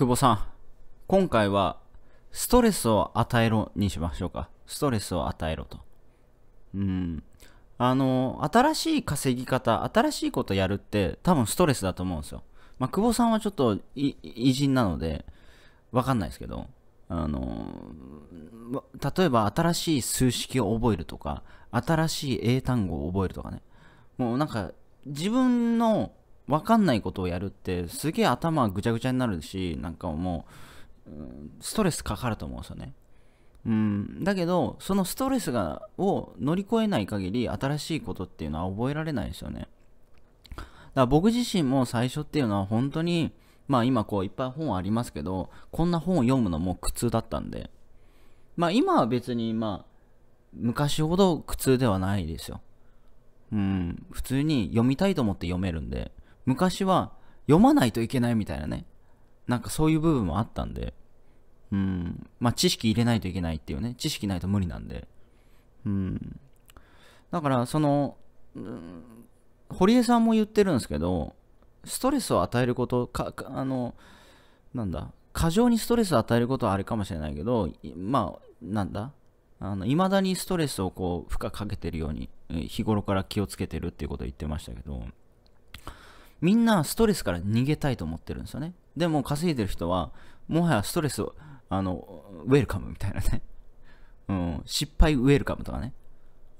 久保さん、今回は、ストレスを与えろにしましょうか。ストレスを与えろと。うん。あの、新しい稼ぎ方、新しいことやるって、多分ストレスだと思うんですよ。まあ、久保さんはちょっと、偉人なので、わかんないですけど、あの、例えば新しい数式を覚えるとか、新しい英単語を覚えるとかね。もうなんか、自分の分かんないことをやるってすげえ頭ぐちゃぐちゃになるしなんかもう、ストレスかかると思うんですよね。うん、だけどそのストレスがを乗り越えない限り新しいことっていうのは覚えられないですよね。だから僕自身も最初っていうのは本当にまあ今こういっぱい本ありますけどこんな本を読むのも苦痛だったんでまあ今は別にまあ昔ほど苦痛ではないですよ。うん、普通に読みたいと思って読めるんで。昔は読まないといけないみたいなね、なんかそういう部分もあったんで、うん、まあ知識入れないといけないっていうね、知識ないと無理なんで、うん。だからその、うん、堀江さんも言ってるんですけど、ストレスを与えること、か、かあの、なんだ、過剰にストレスを与えることはあれかもしれないけど、まあ、なんだ、あの、未だにストレスをこう、負荷かけてるように、日頃から気をつけてるっていうことを言ってましたけど、みんなストレスから逃げたいと思ってるんですよね。でも稼いでる人は、もはやストレスを、あの、ウェルカムみたいなね。うん、失敗ウェルカムとかね。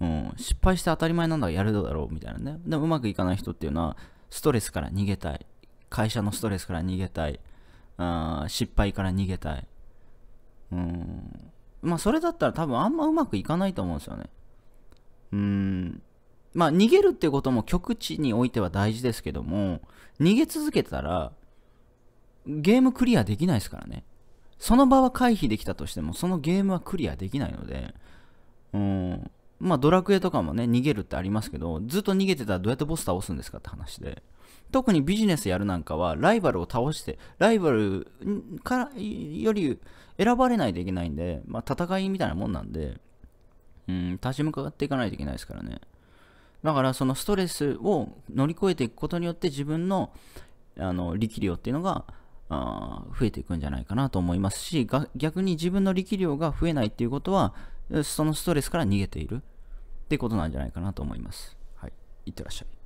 うん、失敗して当たり前なんだからやるだろうみたいなね。でもうまくいかない人っていうのは、ストレスから逃げたい。会社のストレスから逃げたい。あ失敗から逃げたい。うん。まあ、それだったら多分あんまうまくいかないと思うんですよね。うん。まあ、逃げるってことも極地においては大事ですけども、逃げ続けたら、ゲームクリアできないですからね。その場は回避できたとしても、そのゲームはクリアできないので、うん、まあ、ドラクエとかもね、逃げるってありますけど、ずっと逃げてたらどうやってボス倒すんですかって話で。特にビジネスやるなんかは、ライバルを倒して、ライバルからより選ばれないといけないんで、まあ、戦いみたいなもんなんで、うん、立ち向かっていかないといけないですからね。だからそのストレスを乗り越えていくことによって自分のあの力量っていうのがあ増えていくんじゃないかなと思いますし逆に自分の力量が増えないっていうことはそのストレスから逃げているってことなんじゃないかなと思います。はい、いってらっしゃい。